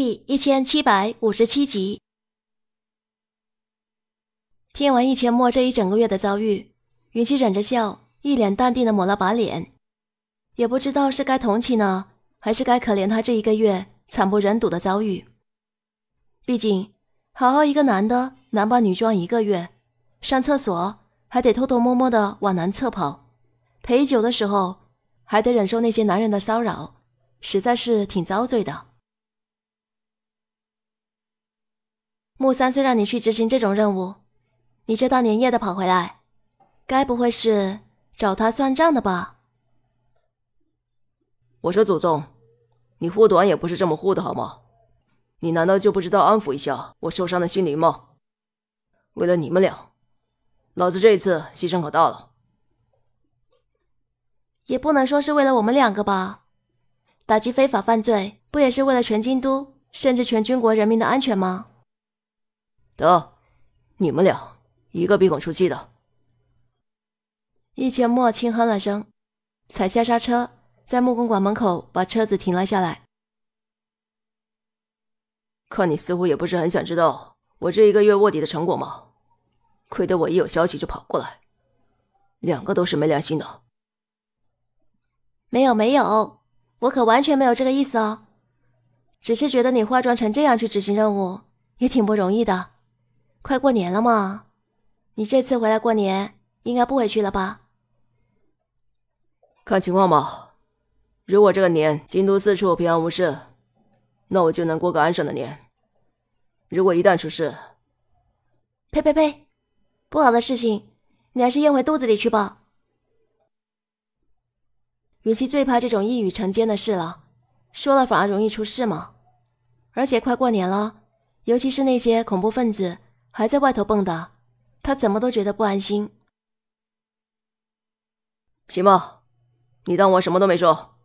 第一千七百五十七集，听完一千墨这一整个月的遭遇，云溪忍着笑，一脸淡定的抹了把脸，也不知道是该同情呢，还是该可怜他这一个月惨不忍睹的遭遇。毕竟，好好一个男的，男扮女装一个月，上厕所还得偷偷摸摸的往男厕跑，陪酒的时候还得忍受那些男人的骚扰，实在是挺遭罪的。木三岁让你去执行这种任务，你这大年夜的跑回来，该不会是找他算账的吧？我说祖宗，你护短也不是这么护的好吗？你难道就不知道安抚一下我受伤的心灵吗？为了你们俩，老子这一次牺牲可大了。也不能说是为了我们两个吧？打击非法犯罪，不也是为了全京都甚至全军国人民的安全吗？得，你们俩一个鼻孔出气的。易千墨轻哼了声，踩下刹车，在木工馆门口把车子停了下来。看你似乎也不是很想知道我这一个月卧底的成果吗？亏得我一有消息就跑过来，两个都是没良心的。没有没有，我可完全没有这个意思哦，只是觉得你化妆成这样去执行任务也挺不容易的。快过年了嘛，你这次回来过年应该不回去了吧？看情况吧。如果这个年京都四处平安无事，那我就能过个安生的年。如果一旦出事，呸呸呸，不好的事情你还是咽回肚子里去吧。云溪最怕这种一语成谶的事了，说了反而容易出事嘛。而且快过年了，尤其是那些恐怖分子。还在外头蹦跶，他怎么都觉得不安心。行吧，你当我什么都没说。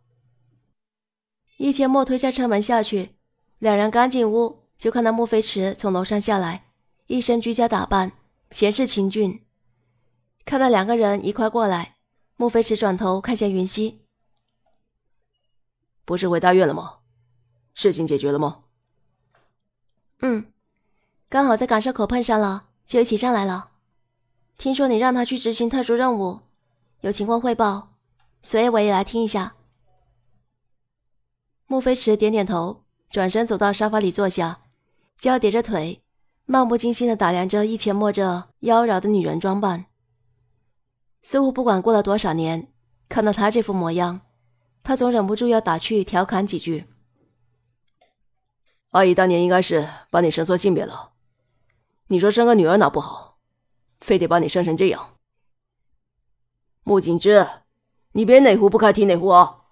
易千墨推下车门下去，两人刚进屋，就看到莫飞驰从楼上下来，一身居家打扮，闲适清俊。看到两个人一块过来，莫飞驰转头看向云溪：“不是回大院了吗？事情解决了吗？”“嗯。”刚好在港哨口碰上了，就一起上来了。听说你让他去执行特殊任务，有情况汇报，所以我也来听一下。穆飞驰点点头，转身走到沙发里坐下，交叠着腿，漫不经心地打量着一前摸着妖娆的女人装扮。似乎不管过了多少年，看到她这副模样，他总忍不住要打趣调侃几句。阿姨当年应该是把你生错性别了。你说生个女儿哪不好，非得把你生成这样？穆景之，你别哪壶不开提哪壶啊！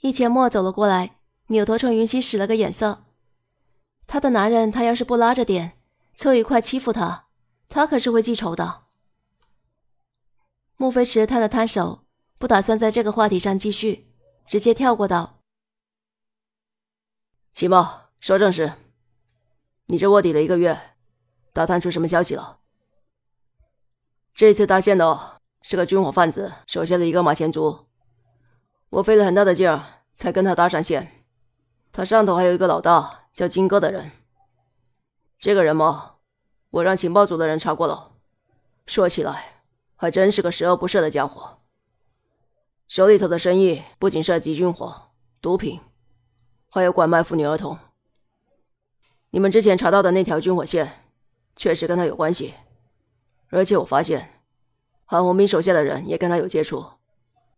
易千墨走了过来，扭头冲云溪使了个眼色。他的男人，他要是不拉着点，凑一块欺负他，他可是会记仇的。穆飞驰摊了摊手，不打算在这个话题上继续，直接跳过道：“齐墨，说正事。”你这卧底了一个月，打探出什么消息了？这次搭线的是个军火贩子手下的一个马前卒，我费了很大的劲儿才跟他搭上线。他上头还有一个老大叫金哥的人。这个人嘛，我让情报组的人查过了。说起来，还真是个十恶不赦的家伙。手里头的生意不仅涉及军火、毒品，还有拐卖妇女儿童。你们之前查到的那条军火线，确实跟他有关系，而且我发现韩红兵手下的人也跟他有接触，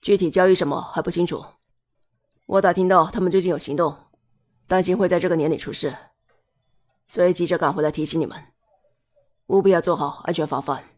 具体交易什么还不清楚。我打听到他们最近有行动，担心会在这个年里出事，所以急着赶回来提醒你们，务必要做好安全防范。